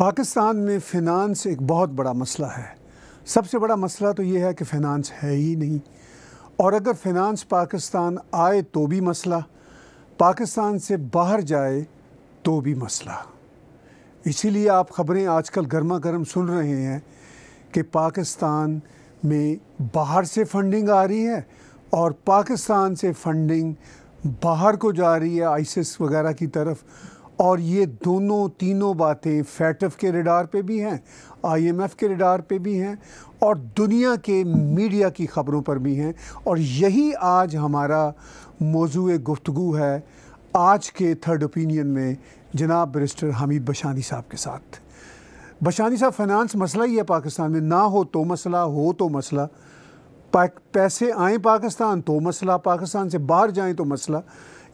पाकिस्तान में फिनांस एक बहुत बड़ा मसला है सबसे बड़ा मसला तो ये है कि फिनांस है ही नहीं और अगर फिनांस पाकिस्तान आए तो भी मसला पाकिस्तान से बाहर जाए तो भी मसला इसीलिए आप ख़बरें आजकल गर्मा गर्म सुन रहे हैं कि पाकिस्तान में बाहर से फंडिंग आ रही है और पाकिस्तान से फंडिंग बाहर को जा रही है आइसिस वगैरह की तरफ और ये दोनों तीनों बातें फैटफ के रडार पे भी हैं आईएमएफ के रिडार पे भी हैं और दुनिया के मीडिया की ख़बरों पर भी हैं और यही आज हमारा मौजू गुफ्तु है आज के थर्ड ओपिनियन में जनाब बरिस्टर हमीद बशानी साहब के साथ बशानी साहब फाइनेंस मसला ही है पाकिस्तान में ना हो तो मसला हो तो मसला पैसे आए पाकिस्तान तो मसला पाकिस्तान से बाहर जाएं तो मसला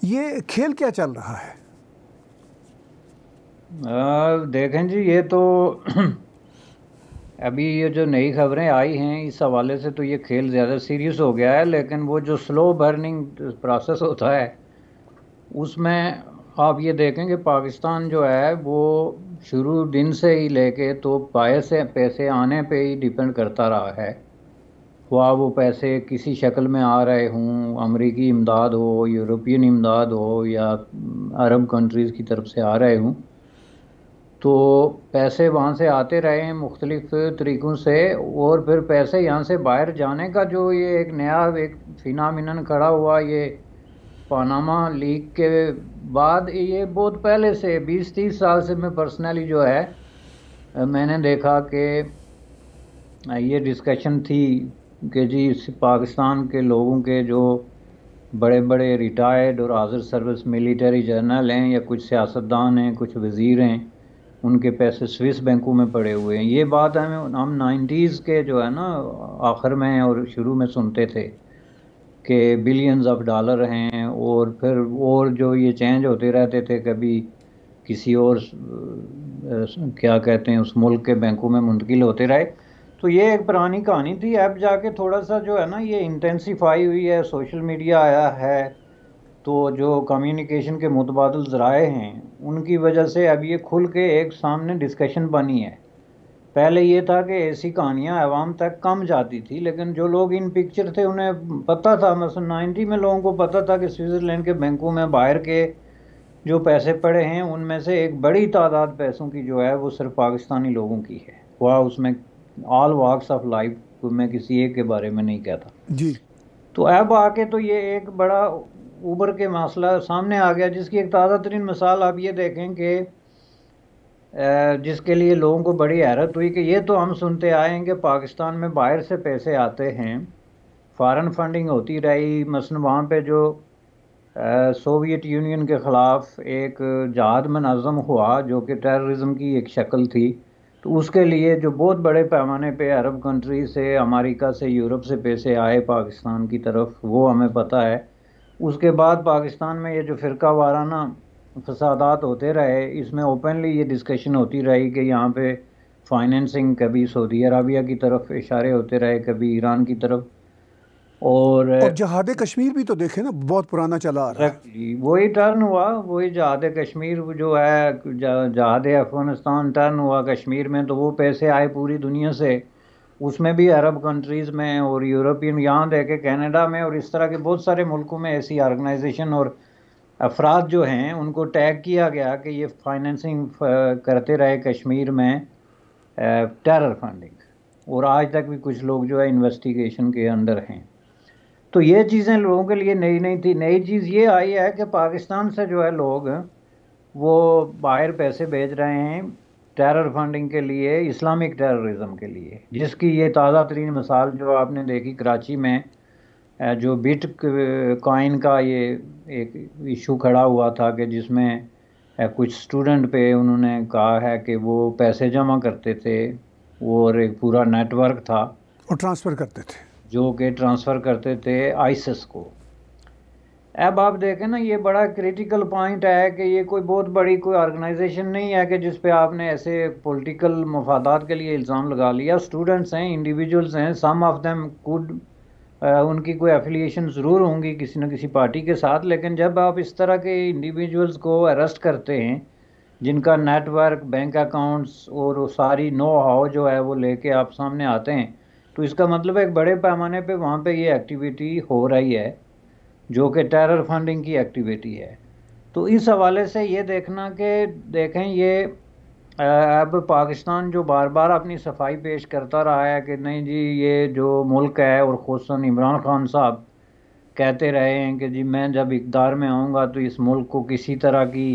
ये खेल क्या चल रहा है देखें जी ये तो अभी ये जो नई खबरें आई हैं इस हवाले से तो ये खेल ज़्यादा सीरियस हो गया है लेकिन वो जो स्लो बर्निंग प्रोसेस होता है उसमें आप ये देखें कि पाकिस्तान जो है वो शुरू दिन से ही लेके तो पाए से पैसे आने पे ही डिपेंड करता रहा है ख्वा वो पैसे किसी शक्ल में आ रहे हों अमरीकी इमदाद हो यूरोपियन इमदाद हो या अरब कंट्रीज़ की तरफ से आ रहे हों तो पैसे वहाँ से आते रहे हैं मुख्तलिफ तरीक़ों से और फिर पैसे यहाँ से बाहर जाने का जो ये एक नया एक फिनामिन खड़ा हुआ ये पानामा लीक के बाद ये बहुत पहले से 20-30 साल से मैं पर्सनली जो है मैंने देखा कि ये डिस्कशन थी कि जी पाकिस्तान के लोगों के जो बड़े बड़े रिटायर्ड और हाजिर सर्विस मिलिट्री जनरल हैं या कुछ सियासतदान हैं कुछ वज़ीर हैं उनके पैसे स्विस बैंकों में पड़े हुए हैं ये बात हमें हम नाइन्टीज़ के जो है ना आखिर में और शुरू में सुनते थे कि बिलियंस ऑफ डॉलर हैं और फिर और जो ये चेंज होते रहते थे कभी किसी और क्या कहते हैं उस मुल्क के बैंकों में मुंतकिल होते रहे तो ये एक पुरानी कहानी थी अब जाके थोड़ा सा जो है ना ये इंटेंसीफाई हुई है सोशल मीडिया आया है तो जो कम्युनिकेशन के मुतबादल ज़राए हैं उनकी वजह से अब ये खुल के एक सामने डिस्कशन बनी है पहले ये था कि ऐसी कहानियाँ आवाम तक कम जाती थी लेकिन जो लोग इन पिक्चर थे उन्हें पता था मसल नाइन्टी में लोगों को पता था कि स्विट्ज़रलैंड के बैंकों में बाहर के जो पैसे पड़े हैं उनमें से एक बड़ी तादाद पैसों की जो है वो सिर्फ पाकिस्तानी लोगों की है वह उसमें ऑल वॉक्स ऑफ लाइफ मैं किसी एक के बारे में नहीं कहता जी तो अब आके तो ये एक बड़ा ऊबर के मसला सामने आ गया जिसकी एक ताज़ा तरीन मिसाल आप ये देखें कि जिसके लिए लोगों को बड़ी हैरत हुई कि ये तो हम सुनते आए हैं कि पाकिस्तान में बाहर से पैसे आते हैं फ़ारन फंडिंग होती रही मसलन वहाँ पर जो सोवियत यूनियन के ख़िलाफ़ एक जहाद मनज़म हुआ जो कि टेर्रज़म की एक शक्ल थी तो उसके लिए जो बहुत बड़े पैमाने पे अरब कंट्री से अमेरिका से यूरोप से पैसे आए पाकिस्तान की तरफ वो हमें पता है उसके बाद पाकिस्तान में ये जो फ़िरका वाराना फसादात होते रहे इसमें ओपनली ये डिस्कशन होती रही कि यहाँ पे फाइनेंसिंग कभी सऊदी अरबिया की तरफ इशारे होते रहे कभी ईरान की तरफ और, और जहाद कश्मीर भी तो देखे ना बहुत पुराना चला आ रहा है वही टर्न हुआ वही जहाद कश्मीर जो है जहाद अफगानिस्तान टर्न हुआ कश्मीर में तो वो पैसे आए पूरी दुनिया से उसमें भी अरब कंट्रीज़ में और यूरोपियन यहाँ देखे कनाडा में और इस तरह के बहुत सारे मुल्कों में ऐसी ऑर्गेनाइजेशन और अफराद जो हैं उनको टैग किया गया कि ये फाइनेंसिंग uh, करते रहे कश्मीर में टेरर uh, फंडिंग और आज तक भी कुछ लोग जो है इन्वेस्टिगेशन के अंदर हैं तो ये चीज़ें लोगों के लिए नई नई थी नई चीज़ ये आई है कि पाकिस्तान से जो है लोग वो बाहर पैसे भेज रहे हैं टेरर फंडिंग के लिए इस्लामिक टेररिज्म के लिए जिसकी ये ताज़ा तरीन मिसाल जो आपने देखी कराची में जो बिट कॉइन का ये एक इशू खड़ा हुआ था कि जिसमें कुछ स्टूडेंट पे उन्होंने कहा है कि वो पैसे जमा करते थे और एक पूरा नेटवर्क था वो ट्रांसफ़र करते थे जो कि ट्रांसफ़र करते थे आइसिस को अब आप देखें ना ये बड़ा क्रिटिकल पॉइंट है कि ये कोई बहुत बड़ी कोई ऑर्गेनाइजेशन नहीं है कि जिस पे आपने ऐसे पॉलिटिकल मफादात के लिए इल्ज़ाम लगा लिया स्टूडेंट्स हैं इंडिविजुअल्स हैं सम ऑफ देम कुड उनकी कोई एफिलिएशन ज़रूर होंगी किसी न किसी पार्टी के साथ लेकिन जब आप इस तरह के इंडिविजुअल्स को अरेस्ट करते हैं जिनका नेटवर्क बैंक अकाउंट्स और वो सारी नो हाउ जो है वो ले आप सामने आते हैं तो इसका मतलब एक बड़े पैमाने पर वहाँ पर ये एक्टिविटी हो रही है जो कि टेरर फंडिंग की एक्टिविटी है तो इस हवाले से ये देखना कि देखें ये अब पाकिस्तान जो बार बार अपनी सफाई पेश करता रहा है कि नहीं जी ये जो मुल्क है और खसूस इमरान खान साहब कहते रहे हैं कि जी मैं जब इकदार में आऊँगा तो इस मुल्क को किसी तरह की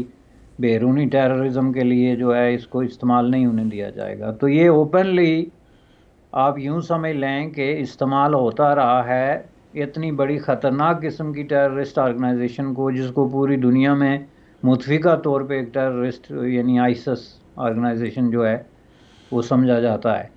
बैरूनी टेररिज्म के लिए जो है इसको इस्तेमाल नहीं होने दिया जाएगा तो ये ओपनली आप यूँ समझ लें कि इस्तेमाल होता रहा है इतनी बड़ी ख़तरनाक किस्म की टेररिस्ट आर्गनाइजेशन को जिसको पूरी दुनिया में मुतफिका तौर पे एक टेररिस्ट यानी आइसस आर्गनाइजेशन जो है वो समझा जाता है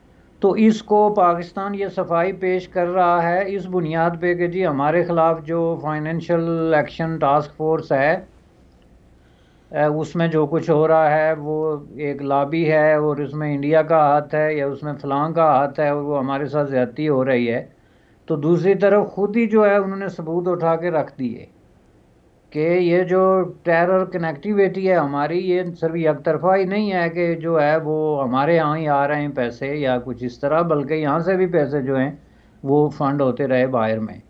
तो इसको पाकिस्तान ये सफाई पेश कर रहा है इस बुनियाद पे कि जी हमारे ख़िलाफ़ जो फाइनेंशियल एक्शन टास्क फोर्स है उसमें जो कुछ हो रहा है वो एक लाबी है और उसमें इंडिया का हाथ है या उसमें फलां का हाथ है और वो हमारे साथ ज़्यादती हो रही है तो दूसरी तरफ खुद ही जो है उन्होंने सबूत उठा के रख दिए कि ये जो टेरर कनेक्टिविटी है हमारी ये सिर्फ एक तरफा ही नहीं है कि जो है वो हमारे यहाँ ही आ रहे हैं पैसे या कुछ इस तरह बल्कि यहाँ से भी पैसे जो हैं वो फंड होते रहे बाहर में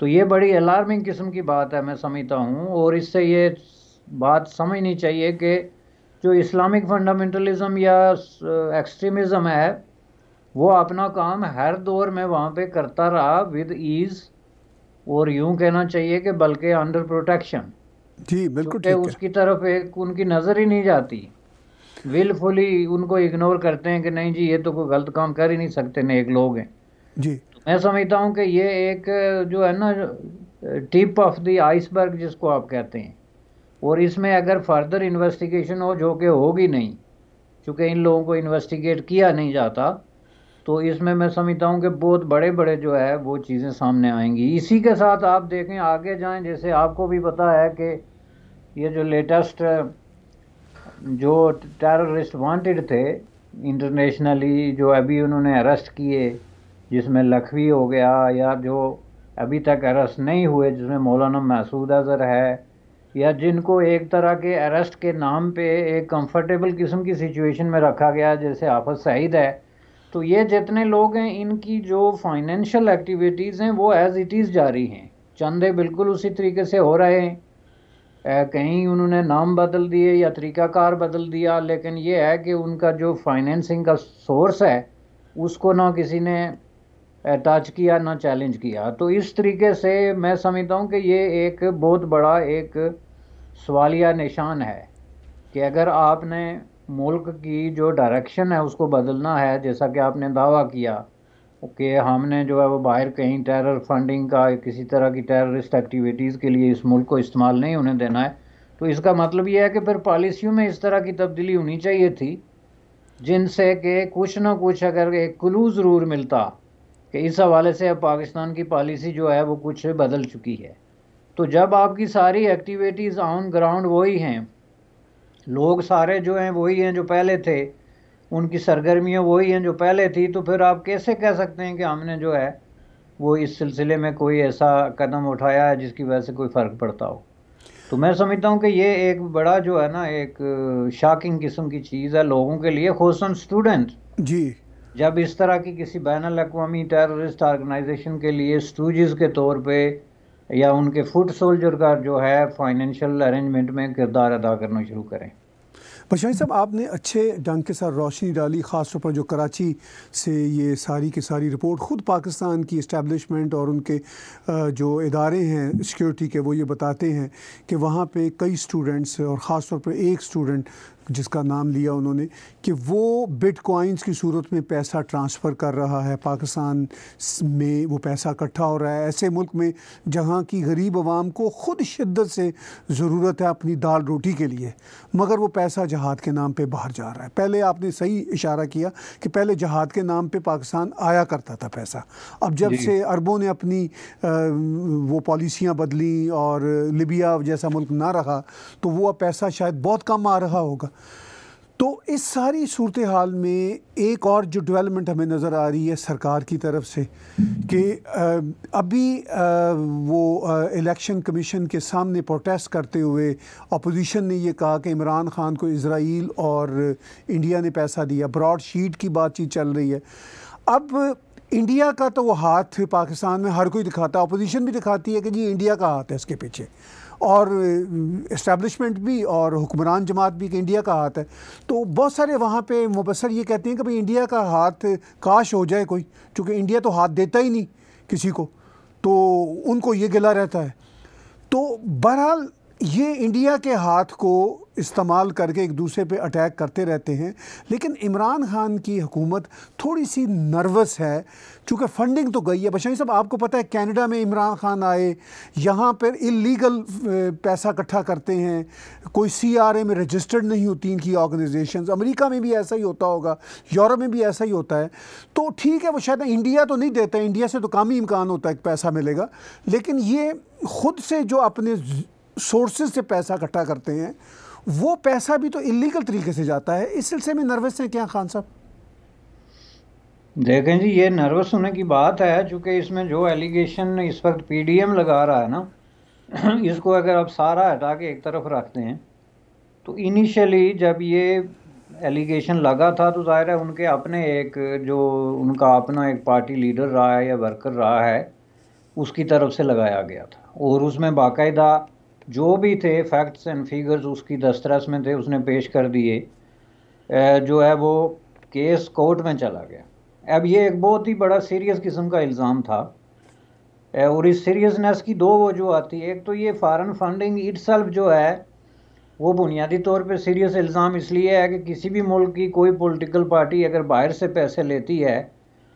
तो ये बड़ी अलार्मिंग किस्म की बात है मैं समझता हूँ और इससे ये बात समझनी चाहिए कि जो इस्लामिक फंडामेंटलिज़म या एक्सट्रीमिज़म uh, है वो अपना काम हर दौर में वहाँ पे करता रहा विद ईज और यूं कहना चाहिए कि बल्कि अंडर प्रोटेक्शन जी बिल्कुल ठीक उसकी तरफ एक उनकी नज़र ही नहीं जाती विलफुली उनको इग्नोर करते हैं कि नहीं जी ये तो कोई गलत काम कर ही नहीं सकते एक लोग हैं जी तो मैं समझता हूँ कि ये एक जो है ना टिप ऑफ द आइसबर्ग जिसको आप कहते हैं और इसमें अगर फर्दर इन्वेस्टिगेशन हो जो कि होगी नहीं चूँकि इन लोगों को इन्वेस्टिगेट किया नहीं जाता तो इसमें मैं समझता हूँ कि बहुत बड़े बड़े जो है वो चीज़ें सामने आएंगी इसी के साथ आप देखें आगे जाएं जैसे आपको भी पता है कि ये जो लेटेस्ट जो टेररिस्ट वांटेड थे इंटरनेशनली जो अभी उन्होंने अरेस्ट किए जिसमें लखवी हो गया या जो अभी तक अरेस्ट नहीं हुए जिसमें मौलाना महसूद अजहर है या जिनको एक तरह के अरेस्ट के नाम पे एक कंफर्टेबल किस्म की सिचुएशन में रखा गया जैसे आफत सईद है तो ये जितने लोग हैं इनकी जो फाइनेंशियल एक्टिविटीज़ हैं वो एज़ इट इज़ जारी हैं चंदे बिल्कुल उसी तरीके से हो रहे हैं कहीं उन्होंने नाम बदल दिए या तरीकाकार बदल दिया लेकिन ये है कि उनका जो फाइनेंसिंग का सोर्स है उसको ना किसी ने टच किया ना चैलेंज किया तो इस तरीके से मैं समझता हूँ कि ये एक बहुत बड़ा एक सवालिया निशान है कि अगर आपने मुल्क की जो डायरेक्शन है उसको बदलना है जैसा कि आपने दावा किया कि हमने जो है वो बाहर कहीं टेरर फंडिंग का किसी तरह की टेररिस्ट एक्टिविटीज़ के लिए इस मुल्क को इस्तेमाल नहीं होने देना है तो इसका मतलब ये है कि फिर पॉलिसियों में इस तरह की तब्दीली होनी चाहिए थी जिनसे कि कुछ ना कुछ अगर एक क्लू ज़रूर मिलता कि इस हवाले से अब पाकिस्तान की पॉलिसी जो है वो कुछ बदल चुकी है तो जब आपकी सारी एक्टिविटीज़ ऑन ग्राउंड वही हैं लोग सारे जो हैं वही हैं जो पहले थे उनकी सरगर्मियाँ वही हैं जो पहले थी तो फिर आप कैसे कह सकते हैं कि हमने जो है वो इस सिलसिले में कोई ऐसा कदम उठाया है जिसकी वजह से कोई फ़र्क पड़ता हो तो मैं समझता हूँ कि ये एक बड़ा जो है ना एक शॉकिंग किस्म की चीज़ है लोगों के लिए खसूस स्टूडेंट जी जब इस तरह की किसी बैन अवी टेररिस्ट ऑर्गेनाइजेशन के लिए स्टूज के तौर पर या उनके फुट सोल्जर का जो है फाइनेंशियल अरेंजमेंट में किरदार अदा करना शुरू करें बशाही साहब आपने अच्छे ढंग के साथ रोशनी डाली ख़ास तौर पर जो कराची से ये सारी की सारी रिपोर्ट ख़ुद पाकिस्तान की इस्टेबलिशमेंट और उनके जो इदारे हैं सिक्योरिटी के वो ये बताते हैं कि वहाँ पे कई स्टूडेंट्स और ख़ास तौर पर एक स्टूडेंट जिसका नाम लिया उन्होंने कि वो बिटकॉइंस की सूरत में पैसा ट्रांसफ़र कर रहा है पाकिस्तान में वो पैसा इकट्ठा हो रहा है ऐसे मुल्क में जहाँ की गरीब आवाम को ख़ुद शिद्दत से ज़रूरत है अपनी दाल रोटी के लिए मगर वो पैसा जहाद के नाम पर बाहर जा रहा है पहले आपने सही इशारा किया कि पहले जहाद के नाम पर पाकिस्तान आया करता था पैसा अब जब से अरबों ने अपनी आ, वो पॉलिसियाँ बदली और लिबिया जैसा मुल्क ना रहा तो वो अब पैसा शायद बहुत कम आ रहा होगा तो इस सारी सूरत हाल में एक और जो डेवलपमेंट हमें नज़र आ रही है सरकार की तरफ से कि अभी वो इलेक्शन कमीशन के सामने प्रोटेस्ट करते हुए अपोजिशन ने ये कहा कि इमरान ख़ान को इसराइल और इंडिया ने पैसा दिया ब्रॉड शीट की बातचीत चल रही है अब इंडिया का तो वो हाथ पाकिस्तान में हर कोई दिखाता है अपोजिशन भी दिखाती है कि जी इंडिया का हाथ है इसके पीछे और इस्टेबलिशमेंट भी और हुक्मरान जमात भी कि इंडिया का हाथ है तो बहुत सारे वहाँ पे मुबसर ये कहते हैं कि भाई इंडिया का हाथ काश हो जाए कोई चूँकि इंडिया तो हाथ देता ही नहीं किसी को तो उनको ये गिला रहता है तो बहरहाल ये इंडिया के हाथ को इस्तेमाल करके एक दूसरे पे अटैक करते रहते हैं लेकिन इमरान खान की हुकूमत थोड़ी सी नर्वस है चूँकि फंडिंग तो गई है बशरी साहब आपको पता है कैनेडा में इमरान खान आए यहाँ पर इलीगल पैसा इकट्ठा करते हैं कोई सी आर ए में रजिस्टर्ड नहीं होती इनकी ऑर्गेनाइजेशन अमरीका में भी ऐसा ही होता होगा यूरोप में भी ऐसा ही होता है तो ठीक है वो शायद इंडिया तो नहीं देता इंडिया से तो कम ही इम्कान होता है पैसा मिलेगा लेकिन ये खुद से जो अपने सोर्सेज से पैसा इकट्ठा करते हैं वो पैसा भी तो इलीगल तरीके से जाता है इस सिलसिले में नर्वस हैं क्या खान साहब देखें जी ये नर्वस होने की बात है चूँकि इसमें जो एलिगेशन इस वक्त पीडीएम लगा रहा है ना इसको अगर आप सारा हटा के एक तरफ रखते हैं तो इनिशियली जब ये एलिगेशन लगा था तो ज़ाहिर है उनके अपने एक जो उनका अपना एक पार्टी लीडर रहा है या वर्कर रहा है उसकी तरफ से लगाया गया था और उसमें बाकायदा जो भी थे फैक्ट्स एंड फिगर्स उसकी दस्तरस में थे उसने पेश कर दिए जो है वो केस कोर्ट में चला गया अब ये एक बहुत ही बड़ा सीरियस किस्म का इल्ज़ाम था और इस सीरियसनेस की दो आती है एक तो ये फ़ारन फंडिंग इट जो है वो बुनियादी तौर पे सीरियस इल्ज़ाम इसलिए है कि किसी भी मुल्क की कोई पॉलिटिकल पार्टी अगर बाहर से पैसे लेती है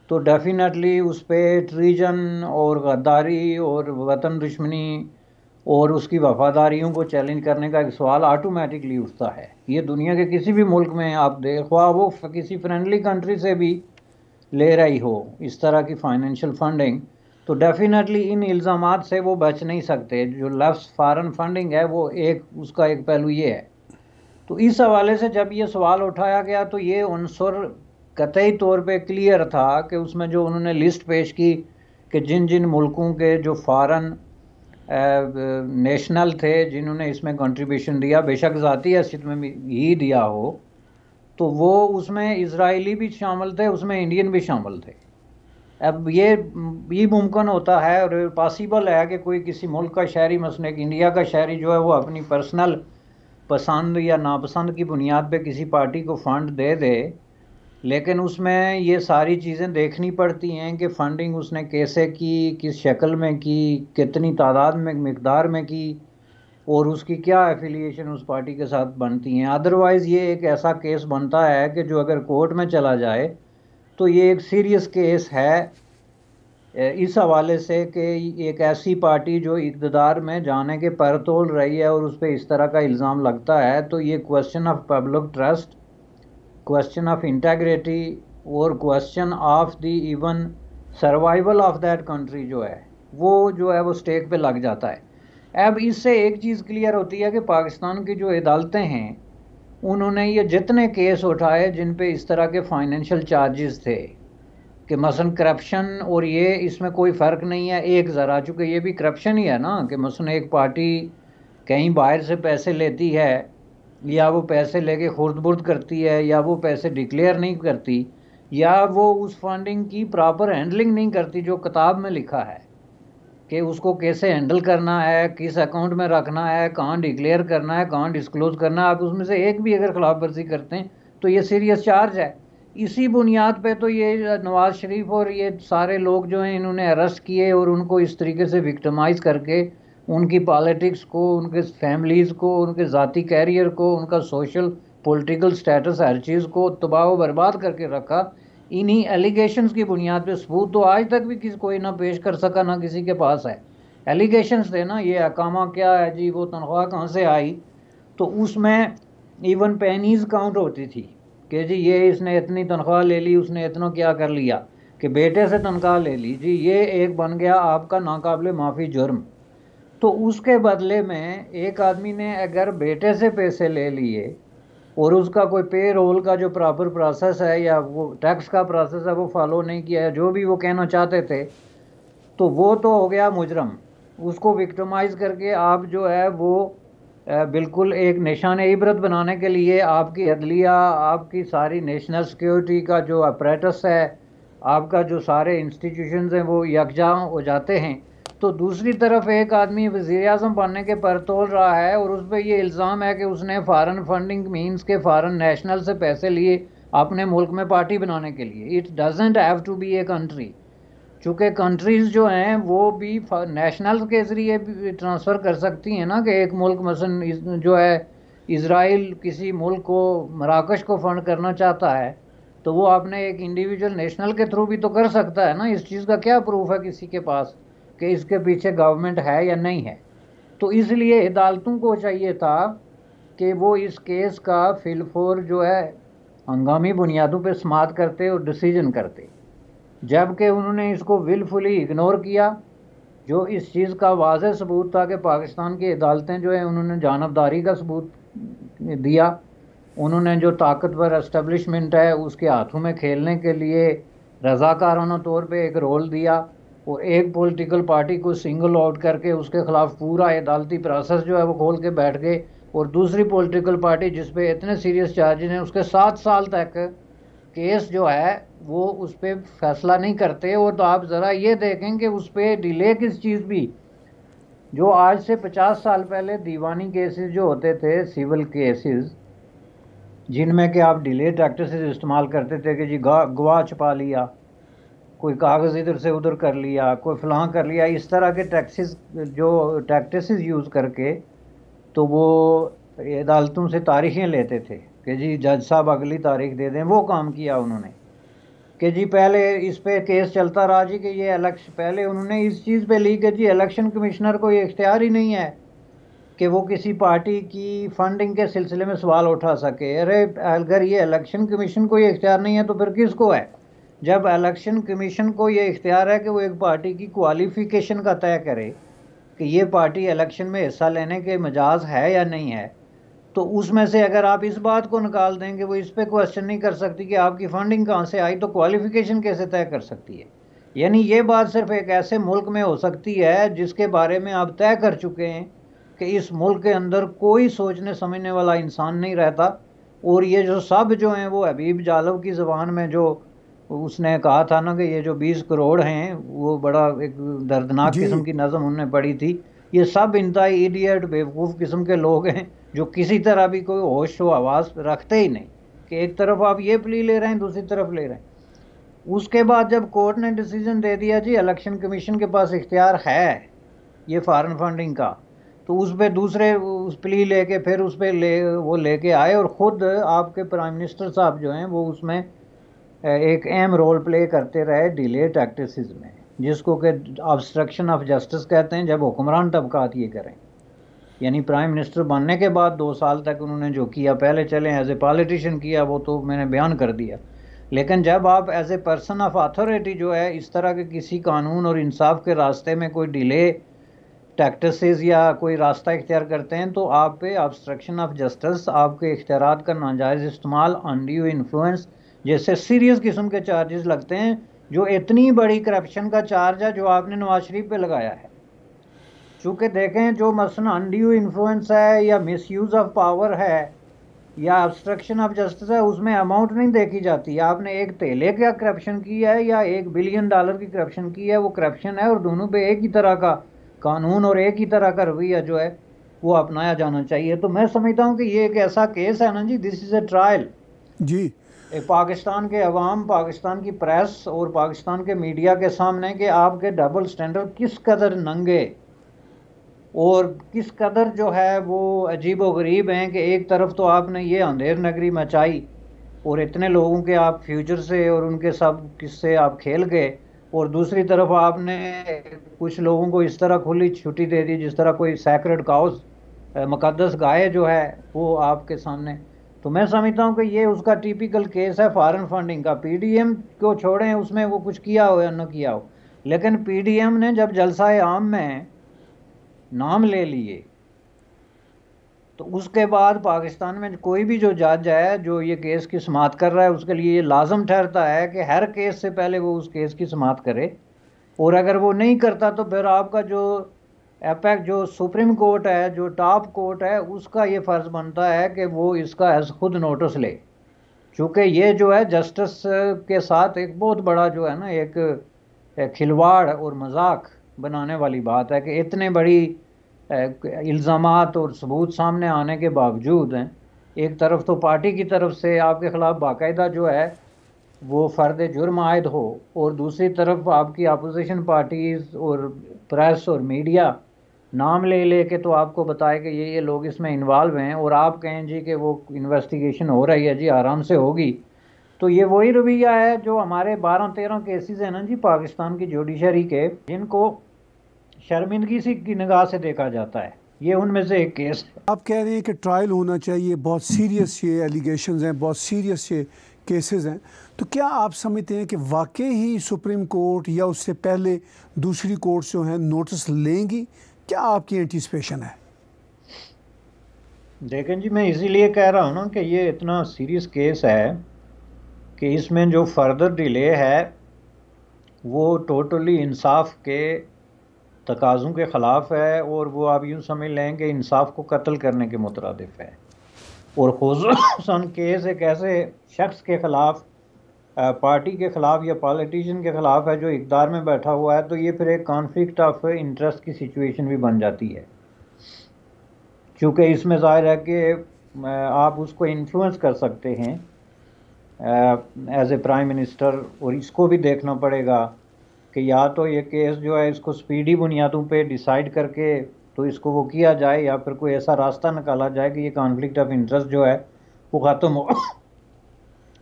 तो डेफिनेटली उस पर ट्रीजन और गद्दारी और वतन दुश्मनी और उसकी वफादारियों को चैलेंज करने का एक सवाल ऑटोमेटिकली उठता है ये दुनिया के किसी भी मुल्क में आप देख वो किसी फ्रेंडली कंट्री से भी ले रही हो इस तरह की फाइनेंशियल फंडिंग तो डेफिनेटली इन इल्ज़ाम से वो बच नहीं सकते जो लफ्स फ़ारन फंडिंग है वो एक उसका एक पहलू ये है तो इस हवाले से जब ये सवाल उठाया गया तो ये अनसर कतई तौर पे क्लियर था कि उसमें जो उन्होंने लिस्ट पेश की कि जिन जिन मुल्कों के जो फ़ॉरन नेशनल थे जिन्होंने इसमें कंट्रीब्यूशन दिया बेशक ज़ाती हैसियत में भी ही दिया हो तो वो उसमें इसराइली भी शामिल थे उसमें इंडियन भी शामिल थे अब ये ये मुमकिन होता है और पॉसिबल है कि कोई किसी मुल्क का शहरी मसले इंडिया का शहरी जो है वो अपनी पर्सनल पसंद या नापसंद की बुनियाद पे किसी पार्टी को फंड दे दे लेकिन उसमें ये सारी चीज़ें देखनी पड़ती हैं कि फ़ंडिंग उसने कैसे की किस शक्ल में की कितनी तादाद में मकदार में की और उसकी क्या एफिलिएशन उस पार्टी के साथ बनती हैं अदरवाइज़ ये एक ऐसा केस बनता है कि जो अगर कोर्ट में चला जाए तो ये एक सीरियस केस है इस हवाले से कि एक ऐसी पार्टी जो इकतदार में जाने के पर तोल रही है और उस पर इस तरह का इल्ज़ाम लगता है तो ये question of public trust question of integrity और question of the even survival of that country जो है वो जो है वो स्टेक पे लग जाता है अब इससे एक चीज़ क्लियर होती है कि पाकिस्तान की जो अदालतें हैं उन्होंने ये जितने केस उठाए जिन पे इस तरह के फाइनेंशियल चार्जेस थे कि मसन करप्शन और ये इसमें कोई फ़र्क नहीं है एक ज़रा चूँकि ये भी करप्शन ही है ना कि मसन एक पार्टी कहीं बाहर से पैसे लेती है या वो पैसे लेके खुर्द बुर्द करती है या वो पैसे डिक्लेयर नहीं करती या वो उस फंडिंग की प्रॉपर हैंडलिंग नहीं करती जो किताब में लिखा है कि उसको कैसे हैंडल करना है किस अकाउंट में रखना है कहाँ डिक्लेयर करना है कहाँ डिस्क्लोज करना है आप उसमें से एक भी अगर खिलाफ वर्जी करते हैं तो ये सीरियस चार्ज है इसी बुनियाद पे तो ये नवाज़ शरीफ और ये सारे लोग जो हैं इन्होंने अरेस्ट किए और उनको इस तरीके से विक्टमाइज करके उनकी पॉलिटिक्स को उनके फैमिलीज़ को उनके ज़ाती कैरियर को उनका सोशल पॉलिटिकल स्टेटस हर चीज़ को तबाह बर्बाद करके रखा इन्हीं एलिगेशंस की बुनियाद पे सबूत तो आज तक भी किसी कोई ना पेश कर सका ना किसी के पास है एलिगेशंस थे ना ये अकामा क्या है जी वो तनख्वाह कहाँ से आई तो उसमें इवन पेनीज काउंट होती थी कि जी ये इसने इतनी तनख्वाह ले ली उसने इतना क्या कर लिया कि बेटे से तनख्वाह ले ली जी ये एक बन गया आपका नाकबले माफ़ी जुर्म तो उसके बदले में एक आदमी ने अगर बेटे से पैसे ले लिए और उसका कोई पे रोल का जो प्रॉपर प्रोसेस है या वो टैक्स का प्रोसेस है वो फॉलो नहीं किया है जो भी वो कहना चाहते थे तो वो तो हो गया मुजरम उसको विक्टमाइज करके आप जो है वो बिल्कुल एक निशान इबरत बनाने के लिए आपकी अदलिया आपकी सारी नेशनल सिक्योरिटी का जो अप्रेटस है आपका जो सारे इंस्टीट्यूशन हैं वो यकजा हो जाते हैं तो दूसरी तरफ एक आदमी वज़ी अजम बनने के पर तोल रहा है और उस पर यह इल्ज़ाम है कि उसने फ़ारन फंडिंग मीन्स के फ़ारन नेशनल से पैसे लिए अपने मुल्क में पार्टी बनाने के लिए it doesn't have to be a country चूँकि कंट्रीज़ जो हैं वो भी नेशनल के ज़रिए ट्रांसफ़र कर सकती हैं ना कि एक मुल्क मसन जो है इसराइल किसी मुल्क को मराकश को फंड करना चाहता है तो वो आपने एक इंडिविजुअल नेशनल के थ्रू भी तो कर सकता है ना इस चीज़ का क्या प्रूफ है किसी के पास कि इसके पीछे गवर्नमेंट है या नहीं है तो इसलिए अदालतों को चाहिए था कि वो इस केस का फिलफोर जो है हंगामी बुनियादों पर समात करते और डिसीजन करते जबकि उन्होंने इसको विलफुली इग्नोर किया जो इस चीज़ का वाज सबूत था कि पाकिस्तान की अदालतें जो है उन्होंने जानबदारी का सबूत दिया उन्होंने जो ताकतवर इस्टबलिशमेंट है उसके हाथों में खेलने के लिए रज़ाकाराना तौर पे एक रोल दिया और एक पॉलिटिकल पार्टी को सिंगल आउट करके उसके खिलाफ पूरा अदालती प्रोसेस जो है वो खोल के बैठ गए और दूसरी पॉलिटिकल पार्टी जिस पे इतने सीरियस चार्जेज हैं उसके सात साल तक केस जो है वो उस पर फैसला नहीं करते और तो आप ज़रा ये देखें कि उस पर डिले किस चीज़ भी जो आज से पचास साल पहले दीवानी केसेस जो होते थे सिविल केसेस जिनमें कि आप डिले प्रैक्टिस इस्तेमाल करते थे कि जी गवाह छुपा लिया कोई कागज़ इधर से उधर कर लिया कोई फलां कर लिया इस तरह के टैक्सेस जो टैक्टिस यूज़ करके तो वो अदालतों से तारीखें लेते थे कि जी जज साहब अगली तारीख दे दें वो काम किया उन्होंने कि जी पहले इस पे केस चलता रहा जी कि ये इलेक्शन पहले उन्होंने इस चीज़ पे ली कि जी इलेक्शन कमिश्नर को ये इख्तियार ही नहीं है कि वो किसी पार्टी की फंडिंग के सिलसिले में सवाल उठा सके अरे अगर ये इलेक्शन कमीशन को ये इख्तियार नहीं है तो फिर किस को है जब इलेक्शन कमीशन को ये इख्तियार है कि वो एक पार्टी की क्वालिफ़िकेशन का तय करे कि ये पार्टी इलेक्शन में हिस्सा लेने के मजाज है या नहीं है तो उसमें से अगर आप इस बात को निकाल दें कि वो इस पर क्वेश्चन नहीं कर सकती कि आपकी फंडिंग कहाँ से आई तो क्वालिफ़िकेशन कैसे तय कर सकती है यानी ये बात सिर्फ एक ऐसे मुल्क में हो सकती है जिसके बारे में आप तय कर चुके हैं कि इस मुल्क के अंदर कोई सोचने समझने वाला इंसान नहीं रहता और ये जो सब जो हैं वो हबीब जालव की ज़बान में जो तो उसने कहा था ना कि ये जो 20 करोड़ हैं वो बड़ा एक दर्दनाक किस्म की नज़म उन्हें पढ़ी थी ये सब इंतहाई इडियट बेवकूफ़ किस्म के लोग हैं जो किसी तरह भी कोई होश व आवाज़ रखते ही नहीं कि एक तरफ आप ये प्ली ले रहे हैं दूसरी तरफ ले रहे हैं उसके बाद जब कोर्ट ने डिसीजन दे दिया जी इलेक्शन कमीशन के पास इख्तियार है ये फॉरेन फंडिंग का तो उस पर दूसरे उस प्ली लेके फिर उस पर ले वो लेके आए और ख़ुद आपके प्राइम मिनिस्टर साहब जो हैं वो उसमें एक अहम रोल प्ले करते रहे डिले टैक्टिस में जिसको के ऑब्स्ट्रक्शन ऑफ जस्टिस कहते हैं जब हुक्मरान तबकात ये करें यानी प्राइम मिनिस्टर बनने के बाद दो साल तक उन्होंने जो किया पहले चले एज ए पॉलिटिशियन किया वो तो मैंने बयान कर दिया लेकिन जब आप as a person of authority जो है इस तरह के किसी कानून और इंसाफ के रास्ते में कोई डिले टैक्टिस या कोई रास्ता इख्तियार करते हैं तो आप पे ऑब्स्ट्रक्शन ऑफ जस्टिस आपके इख्तियार का नाजायज़ इस्तेमाल अनड्यू इन्फ्लुएंस जैसे सीरियस किस्म के चार्जेस लगते हैं जो इतनी बड़ी करप्शन का चार्ज है जो आपने नवाज शरीफ पे लगाया है चूँकि देखें जो मसन अनड्यू इन्फ्लुएंस है या मिस यूज़ ऑफ पावर है या ऑब्स्ट्रक्शन ऑफ जस्टिस है उसमें अमाउंट नहीं देखी जाती आपने एक तेले का करप्शन किया है या एक बिलियन डॉलर की करप्शन की है वो करप्शन है और दोनों पे एक ही तरह का कानून और एक ही तरह का रवैया जो है वो अपनाया जाना चाहिए तो मैं समझता हूँ कि ये एक ऐसा केस है ना जी दिस इज़ ए ट्रायल जी पाकिस्तान के अवाम पाकिस्तान की प्रेस और पाकिस्तान के मीडिया के सामने कि आपके डबल स्टैंडर्ड किस कदर नंगे और किस कदर जो है वो अजीब व गरीब हैं कि एक तरफ तो आपने ये अंधेर नगरी मचाई और इतने लोगों के आप फ्यूचर से और उनके सब किससे आप खेल गए और दूसरी तरफ आपने कुछ लोगों को इस तरह खुली छुट्टी दे दी जिस तरह कोई सैक्रेड काउस मुकदस गाय जो है वो आपके सामने तो मैं समझता हूँ कि ये उसका टिपिकल केस है फॉरेन फंडिंग का पीडीएम को छोड़ें उसमें वो कुछ किया हो या न किया हो लेकिन पीडीएम ने जब जलसाए आम में नाम ले लिए तो उसके बाद पाकिस्तान में कोई भी जो जज है जो ये केस की समात कर रहा है उसके लिए ये लाजम ठहरता है कि हर केस से पहले वो उस केस की समात करे और अगर वो नहीं करता तो फिर आपका जो एपेक जो सुप्रीम कोर्ट है जो टॉप कोर्ट है उसका ये फ़र्ज़ बनता है कि वो इसका खुद नोटिस ले चूँकि ये जो है जस्टिस के साथ एक बहुत बड़ा जो है ना एक खिलवाड़ और मजाक बनाने वाली बात है कि इतने बड़ी इल्ज़ाम और सबूत सामने आने के बावजूद हैं एक तरफ तो पार्टी की तरफ से आपके ख़िलाफ़ बाकायदा जो है वो फ़र्द जुर्म आयद हो और दूसरी तरफ आपकी अपोजिशन पार्टीज़ और प्रेस और मीडिया नाम ले ले के तो आपको बताए कि ये ये लोग इसमें इन्वॉल्व हैं और आप कहें जी कि वो इन्वेस्टिगेशन हो रही है जी आराम से होगी तो ये वही रवैया है जो हमारे बारह तेरह केसेस हैं ना जी पाकिस्तान की जुडिशरी के जिनको शर्मिंदगी सी की निगाह से देखा जाता है ये उनमें से एक केस है आप कह रहे हैं कि ट्रायल होना चाहिए बहुत सीरियस ये एलिगेशन हैं बहुत सीरियस ये केसेस हैं तो क्या आप समझते हैं कि वाकई ही सुप्रीम कोर्ट या उससे पहले दूसरी कोर्ट जो हैं नोटिस लेंगी क्या आपकी एंटिसपेशन है देखें जी मैं इसीलिए कह रहा हूँ ना कि ये इतना सीरियस केस है कि इसमें जो फर्दर डिले है वो टोटली इंसाफ के तकाज़ों के ख़िलाफ़ है और वो आप यूँ समझ लें कि इंसाफ को कत्ल करने के मुतरदफ़ है और केस एक ऐसे शख्स के ख़िलाफ़ पार्टी के ख़िलाफ़ या पॉलिटिशियन के ख़िलाफ़ है जो इकदार में बैठा हुआ है तो ये फिर एक कॉन्फ्लिक्ट ऑफ इंटरेस्ट की सिचुएशन भी बन जाती है क्योंकि इसमें ज़ाहिर है कि आप उसको इन्फ्लुएंस कर सकते हैं एज ए प्राइम मिनिस्टर और इसको भी देखना पड़ेगा कि या तो ये केस जो है इसको स्पीडी बुनियादों पे डिसाइड करके तो इसको वो किया जाए या फिर कोई ऐसा रास्ता निकाला जाए कि ये कॉन्फ्लिक्ट ऑफ इंटरेस्ट जो है वो ख़त्म हो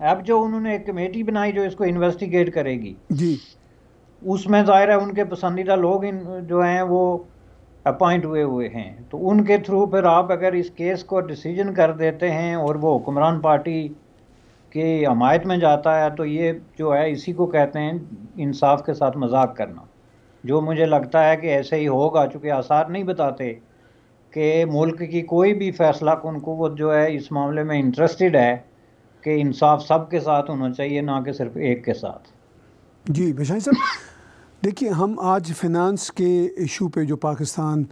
अब जो उन्होंने एक कमेटी बनाई जो इसको इन्वेस्टिगेट करेगी जी उसमें जाहिर है उनके पसंदीदा लोग इन जो हैं वो अपॉइंट हुए हुए हैं तो उनके थ्रू फिर आप अगर इस केस को डिसीजन कर देते हैं और वो हुक्मरान पार्टी के हमायत में जाता है तो ये जो है इसी को कहते हैं इंसाफ के साथ मजाक करना जो मुझे लगता है कि ऐसे ही होगा चूँकि आसार नहीं बताते कि मुल्क की कोई भी फैसला उनको वो जो है इस मामले में इंटरेस्टेड है कि इंसाफ सब के साथ होना चाहिए ना कि सिर्फ एक के साथ जी भाई साहब देखिए हम आज फिनांस के इशू पे जो पाकिस्तान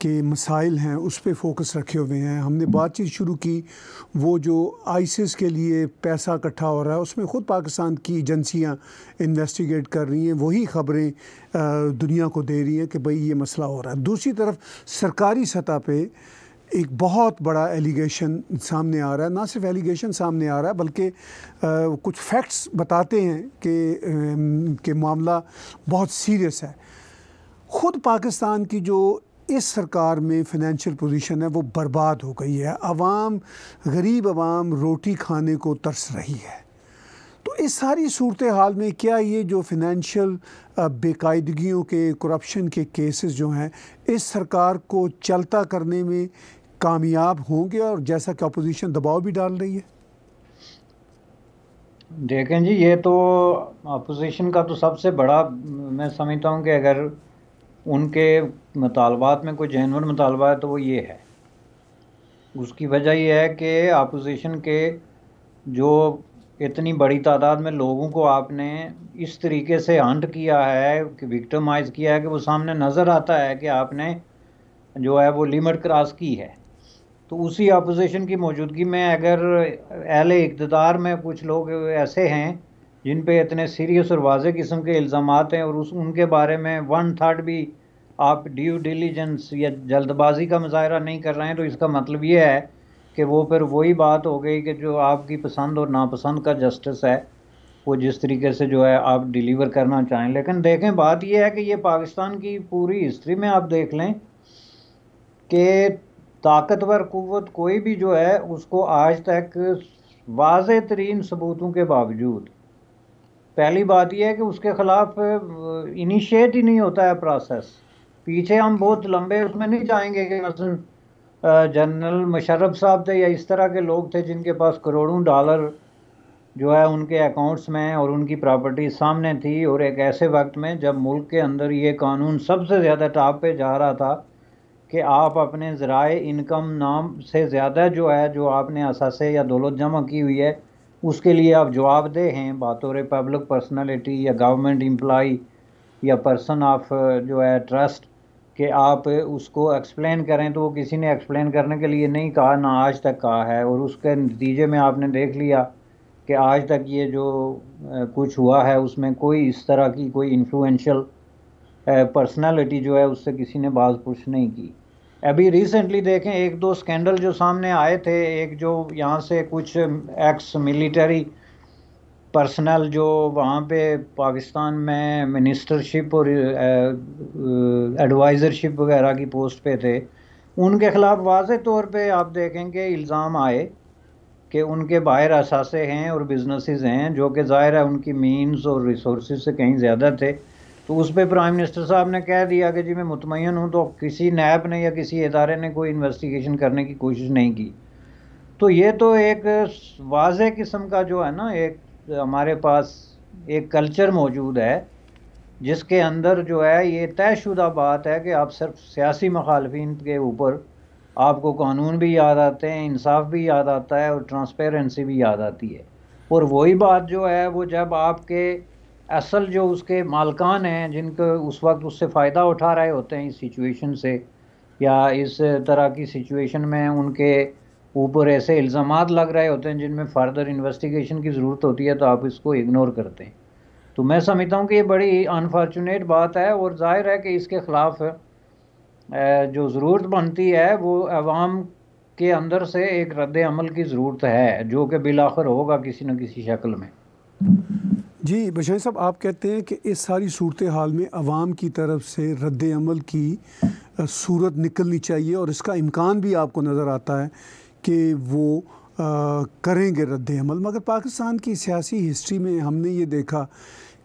के मसाइल हैं उस पर फोकस रखे हुए हैं हमने बातचीत शुरू की वो जो आइसिस के लिए पैसा इकट्ठा हो रहा है उसमें ख़ुद पाकिस्तान की एजेंसियाँ इन्वेस्टिगेट कर रही हैं वही ख़बरें दुनिया को दे रही हैं कि भाई ये मसला हो रहा है दूसरी तरफ सरकारी सतह पर एक बहुत बड़ा एलिगेशन सामने आ रहा है ना सिर्फ एलिगेशन सामने आ रहा है बल्कि कुछ फैक्ट्स बताते हैं कि के मामला बहुत सीरियस है ख़ुद पाकिस्तान की जो इस सरकार में फिनेंशियल पोजीशन है वो बर्बाद हो गई है आवाम गरीब आवाम रोटी खाने को तरस रही है तो इस सारी सूरत हाल में क्या ये जो फिनेंशियल बेकायदगियों के करप्शन के केसेस जो हैं इस सरकार को चलता करने में कामयाब होंगे और जैसा कि अपोजिशन दबाव भी डाल रही है देखें जी ये तो अपोजिशन का तो सबसे बड़ा मैं समझता हूँ कि अगर उनके मतालबात में कोई जहनवर मतालबा है तो वो ये है उसकी वजह यह है कि अपोजिशन के जो इतनी बड़ी तादाद में लोगों को आपने इस तरीके से हंट किया है कि विक्टमाइज किया है कि वो सामने नज़र आता है कि आपने जो है वो लिमिट क्रॉस की है तो उसी अपोजिशन की मौजूदगी में अगर अहल इकतदार में कुछ लोग ऐसे हैं जिन पे इतने सीरियस और वाज किस्म के इल्ज़ाम हैं और उस उनके बारे में वन थर्ड भी आप ड्यू डिलीजेंस या जल्दबाजी का मुजाहरा नहीं कर रहे हैं तो इसका मतलब ये है कि वो फिर वही बात हो गई कि जो आपकी पसंद और नापसंद का जस्टिस है वो जिस तरीके से जो है आप डिलीवर करना चाहें लेकिन देखें बात यह है कि ये पाकिस्तान की पूरी हिस्ट्री में आप देख लें कि ताकतवर क़वत कोई भी जो है उसको आज तक वाज तरीन सबूतों के बावजूद पहली बात यह है कि उसके ख़िलाफ़ इनिशिएट ही नहीं होता है प्रोसेस पीछे हम बहुत लंबे उसमें नहीं जाएंगे कि मसल जनरल मुशरफ साहब थे या इस तरह के लोग थे जिनके पास करोड़ों डॉलर जो है उनके अकाउंट्स में और उनकी प्रॉपर्टी सामने थी और एक ऐसे वक्त में जब मुल्क के अंदर ये कानून सबसे ज़्यादा टॉप पे जा रहा था कि आप अपने ज़राए इनकम नाम से ज़्यादा जो है जो आपने असासे या दौलत जमा की हुई है उसके लिए आप जवाब दे हैं बतौर पब्लिक पर्सनालिटी या गवर्नमेंट एम्प्लाई या पर्सन ऑफ जो है ट्रस्ट कि आप उसको एक्सप्लेन करें तो वो किसी ने एक्सप्लेन करने के लिए नहीं कहा ना आज तक कहा है और उसके नतीजे में आपने देख लिया कि आज तक ये जो कुछ हुआ है उसमें कोई इस तरह की कोई इन्फ्लुएंशल पर्सनालिटी जो है उससे किसी ने बाज पूछ नहीं की अभी रिसेंटली देखें एक दो स्कैंडल जो सामने आए थे एक जो यहाँ से कुछ एक्स मिलिट्री पर्सनल जो वहाँ पे पाकिस्तान में मिनिस्टरशिप और एडवाइज़रशिप वगैरह की पोस्ट पे थे उनके ख़िलाफ़ वाज तौर पे आप देखेंगे इल्ज़ाम आए कि उनके बाहर असासे हैं और बिजनेसेस हैं जो कि ज़ाहिर है उनकी मीन्स और रिसोर्स से कहीं ज़्यादा थे तो उस पर प्राइम मिनिस्टर साहब ने कह दिया कि जी मैं मुतमिन हूँ तो किसी नैब ने या किसी इदारे ने कोई इन्वेस्टिगेशन करने की कोशिश नहीं की तो ये तो एक वाज किस्म का जो है ना एक हमारे पास एक कल्चर मौजूद है जिसके अंदर जो है ये तयशुदा बात है कि आप सिर्फ सियासी मखालफी के ऊपर आपको कानून भी याद आते हैं इंसाफ भी याद आता है और ट्रांसपेरेंसी भी याद आती है और वही बात जो है वो जब आपके असल जो उसके मालकान हैं जिनको उस वक्त उससे फ़ायदा उठा रहे होते हैं इस सिचुएशन से या इस तरह की सिचुएशन में उनके ऊपर ऐसे इल्ज़ाम लग रहे होते हैं जिनमें फर्दर इन्वेस्टिगेशन की ज़रूरत होती है तो आप इसको इग्नोर करते हैं तो मैं समझता हूँ कि ये बड़ी अनफॉर्चुनेट बात है और जाहिर है कि इसके ख़िलाफ़ जो ज़रूरत बनती है वो अवाम के अंदर से एक रद्द अमल की ज़रूरत है जो कि बिलाखर होगा किसी न किसी शक्ल में जी बशाई साहब आप कहते हैं कि इस सारी सूरत हाल में आवाम की तरफ से रद्द अमल की सूरत निकलनी चाहिए और इसका इम्कान भी आपको नज़र आता है कि वो आ, करेंगे रद्द अमल मगर पाकिस्तान की सियासी हिस्ट्री में हमने ये देखा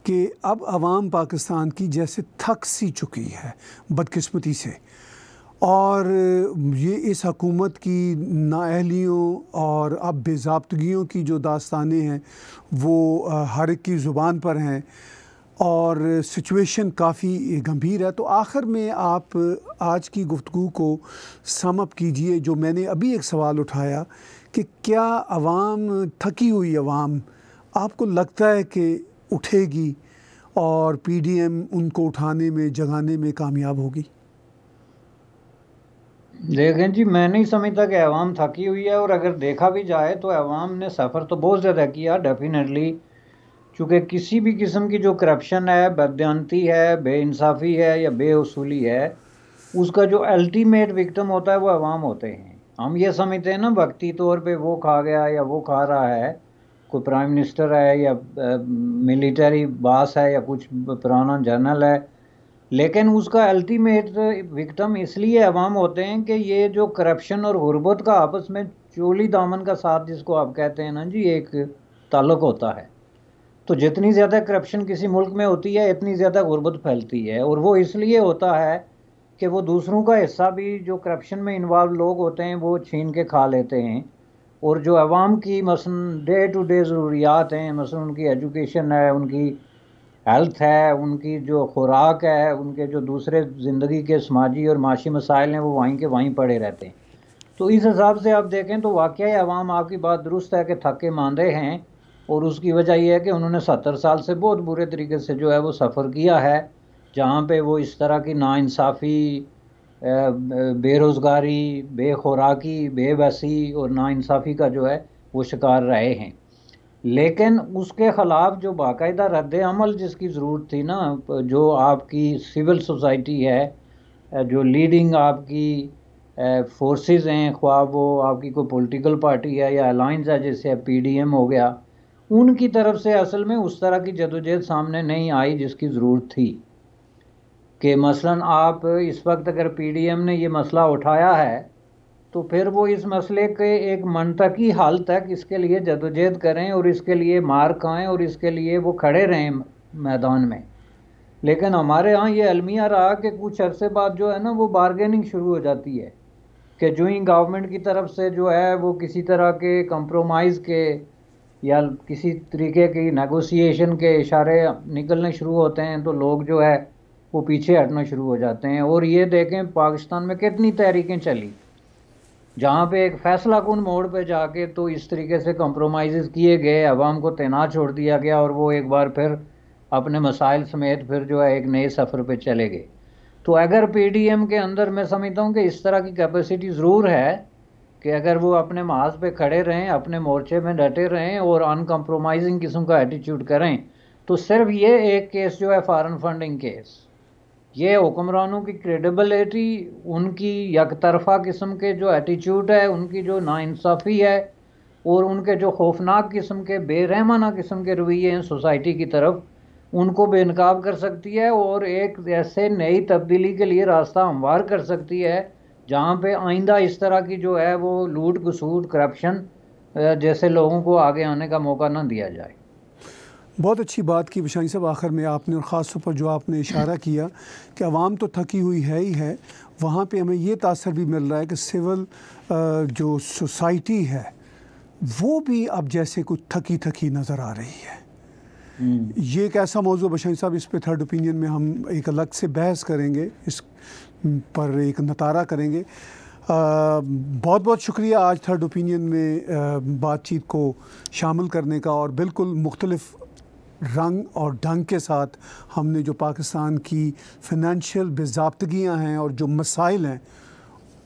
कि अब आवाम पाकिस्तान की जैसे थक सी चुकी है बदकस्मती से और ये इस हकूमत की नाअहलियों और अब बेजाबतगियों की जो दास्तानें हैं वो हर एक की ज़ुबान पर हैं और सिचुएशन काफ़ी गंभीर है तो आखिर में आप आज की गुफ्तु को समअप कीजिए जो मैंने अभी एक सवाल उठाया कि क्या आवाम थकी हुई आवाम आपको लगता है कि उठेगी और पीडीएम उनको उठाने में जगाने में कामयाब होगी देखें जी मैं नहीं समझता कि अवाम थकी हुई है और अगर देखा भी जाए तो अवाम ने सफ़र तो बहुत ज़्यादा किया डेफिनेटली चूँकि किसी भी किस्म की जो करप्शन है बदती है बेानसाफ़ी है या बेअसूली है उसका जो अल्टीमेट विक्टम होता है वो अवाम होते हैं हम ये समझते हैं ना वक्ती तौर पे वो खा गया या वो खा रहा है कोई प्राइम मिनिस्टर है या मिलिट्री बास है या कुछ पुराना जनरल है लेकिन उसका अल्टीमेट विक्टम इसलिए अवाम होते हैं कि ये जो करप्शन और गुर्बत का आपस में चोली दामन का साथ जिसको आप कहते हैं ना जी एक ताल्लुक होता है तो जितनी ज़्यादा करप्शन किसी मुल्क में होती है इतनी ज़्यादा गुर्बत फैलती है और वो इसलिए होता है कि वो दूसरों का हिस्सा भी जो करप्शन में इन्वॉल्व लोग होते हैं वो छीन के खा लेते हैं और जो आवाम की मसलन डे टू डे ज़रूरियात हैं मसलन उनकी एजुकेशन है उनकी हेल्थ है उनकी जो खुराक है उनके जो दूसरे ज़िंदगी के समाजी और माशी मसाइल हैं वो वहीं के वहीं पड़े रहते हैं तो इस हिसाब से आप देखें तो वाक़ आवाम आपकी बात दुरुस्त है कि थके मांदे हैं और उसकी वजह यह है कि उन्होंने सत्तर साल से बहुत बुरे तरीके से जो है वो सफ़र किया है जहाँ पर वो इस तरह की नाानसाफ़ी बेरोज़गारी बेखुराकी बेबसी और नाानसाफ़ी का जो है वो शिकार रहे हैं लेकिन उसके ख़िलाफ़ जो बाकायदा रद्द अमल जिसकी ज़रूरत थी ना जो आपकी सिविल सोसाइटी है जो लीडिंग आपकी फोर्सेस हैं ख्वाब वो आपकी कोई पॉलिटिकल पार्टी है या अलाइंस है जैसे पीडीएम हो गया उनकी तरफ से असल में उस तरह की जदोजहद सामने नहीं आई जिसकी ज़रूरत थी कि मसलन आप इस वक्त अगर पीडीएम ने ये मसला उठाया है तो फिर वो इस मसले के एक मनतकी हाल तक इसके लिए जदोजहद करें और इसके लिए मार खाएँ और इसके लिए वो खड़े रहें मैदान में लेकिन हमारे यहाँ ये अलमिया रहा कि कुछ अरसे बाद जो है ना वो बारगेनिंग शुरू हो जाती है कि जो ही गवर्नमेंट की तरफ से जो है वो किसी तरह के कंप्रोमाइज़ के या किसी तरीके की नेगोशिएशन के इशारे निकलने शुरू होते हैं तो लोग जो है वो पीछे हटना शुरू हो जाते हैं और ये देखें पाकिस्तान में कितनी तहरीकें चली जहाँ पे एक फैसला कुन मोड़ पे जाके तो इस तरीके से कंप्रोमाइज़ किए गए अवाम को तैनात छोड़ दिया गया और वो एक बार फिर अपने मसाइल समेत फिर जो है एक नए सफ़र पे चले गए तो अगर पीडीएम के अंदर मैं समझता हूँ कि इस तरह की कैपेसिटी ज़रूर है कि अगर वो अपने महाज पे खड़े रहें अपने मोर्चे में डटे रहें और अनकम्प्रोमाइजिंग किस्म का एटीट्यूड करें तो सिर्फ ये एक केस जो है फॉरन फंडिंग केस ये हुक्मरानों की क्रेडिबिलिटी उनकी यकतरफा किस्म के जो एटीट्यूड है उनकी जो नाानसाफ़ी है और उनके जो खौफनाक किस्म के बेरहमाना किस्म के रवैये हैं सोसाइटी की तरफ उनको बेनकाब कर सकती है और एक ऐसे नई तब्दीली के लिए रास्ता हमवार कर सकती है जहाँ पे आइंदा इस तरह की जो है वो लूट घसूट करप्शन जैसे लोगों को आगे आने का मौका ना दिया जाए बहुत अच्छी बात की बशाई साहब आखिर में आपने और ख़ास तौर पर जो आपने इशारा किया कि आवाम तो थकी हुई है ही है वहाँ पर हमें ये तासर भी मिल रहा है कि सिविल जो सोसाइटी है वो भी अब जैसे कुछ थकी थकी नज़र आ रही है हम्म। ये एक ऐसा मौजू बशाई साहब इस पर थर्ड ओपिनियन में हम एक अलग से बहस करेंगे इस पर एक नतारा करेंगे आ, बहुत बहुत शुक्रिया आज थर्ड ओपिनियन में बातचीत को शामिल करने का और बिल्कुल मुख्तलफ रंग और ढंग के साथ हमने जो पाकिस्तान की फिनंशियल बेजाबतगियाँ हैं और जो मसाइल हैं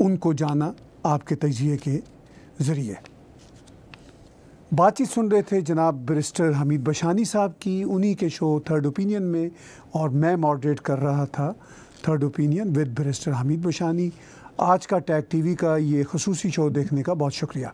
उनको जाना आपके तजिए के ज़रिए बातचीत सुन रहे थे जनाब बरिस्टर हमीद बशानी साहब की उन्हीं के शो थर्ड ओपिनियन में और मैं मॉडरेट कर रहा था third opinion with barrister Hamid Bashani आज का टैग टीवी का ये खसूसी शो देखने का बहुत शुक्रिया